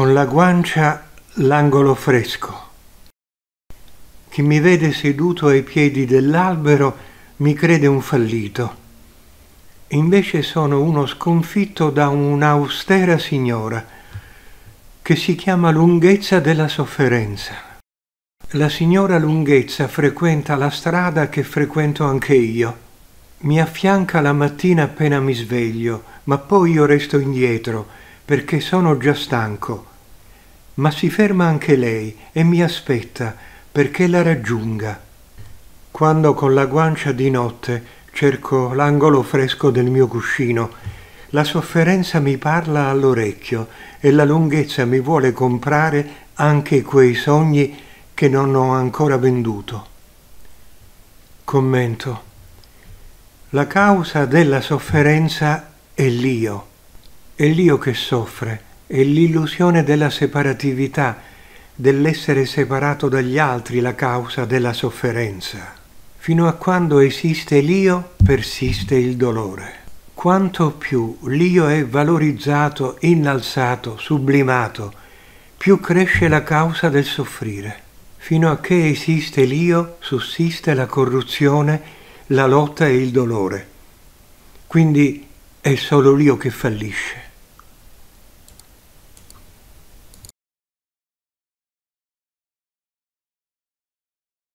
con la guancia l'angolo fresco. Chi mi vede seduto ai piedi dell'albero mi crede un fallito. Invece sono uno sconfitto da un'austera signora che si chiama lunghezza della sofferenza. La signora lunghezza frequenta la strada che frequento anche io. Mi affianca la mattina appena mi sveglio, ma poi io resto indietro perché sono già stanco ma si ferma anche lei e mi aspetta perché la raggiunga. Quando con la guancia di notte cerco l'angolo fresco del mio cuscino, la sofferenza mi parla all'orecchio e la lunghezza mi vuole comprare anche quei sogni che non ho ancora venduto. Commento. La causa della sofferenza è l'io, è l'io che soffre è l'illusione della separatività, dell'essere separato dagli altri la causa della sofferenza. Fino a quando esiste l'io, persiste il dolore. Quanto più l'io è valorizzato, innalzato, sublimato, più cresce la causa del soffrire. Fino a che esiste l'io, sussiste la corruzione, la lotta e il dolore. Quindi è solo l'io che fallisce.